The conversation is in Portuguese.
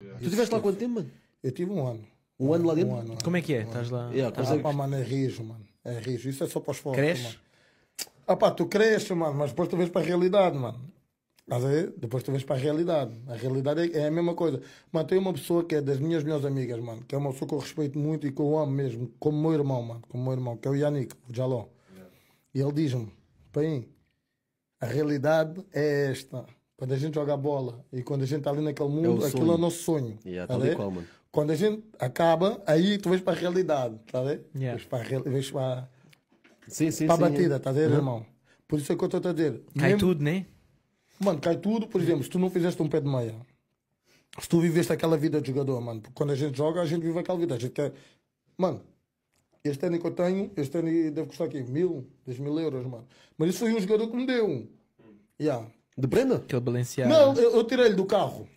Tu estiveste lá quanto tempo, mano? Eu tive um ano. Um, um ano lá dentro? Um ano, Como é que é? Estás um lá? Yeah, Estás lá para mano, é rijo, mano. É rijo. Isso é só para os fortes, Cresce? Ah pá, tu cresces, mano, mas depois tu vês para a realidade, mano. a ver? depois tu vês para a realidade. A realidade é, é, a mesma coisa. Mano, tem uma pessoa que é das minhas melhores amigas, mano, que é uma pessoa que eu respeito muito e que eu amo mesmo, como meu irmão, mano, como meu irmão, que é o Yannick, o Jaló. Yeah. E ele diz-me, pai, a realidade é esta. Quando a gente joga a bola e quando a gente está ali naquele é mundo, é aquilo é o nosso sonho. Yeah, é tá qual, quando a gente acaba, aí tu vês para a realidade, tá vendo? Yeah. Vês para a real... vês para... Sim, sim, para sim, batida, é. tá vendo, uhum. irmão? Por isso é que eu estou a dizer. Cai mesmo... tudo, né? Mano, cai tudo, por exemplo, se tu não fizeste um pé de meia, se tu viveste aquela vida de jogador, mano, porque quando a gente joga, a gente vive aquela vida. A gente quer. Mano, este ano que eu tenho, este ano deve custar aqui mil, dois mil euros, mano. Mas isso foi um jogador que me deu. Yeah. Do Breno? Que é o Balenciaga. Não, eu, eu tirei ele do carro.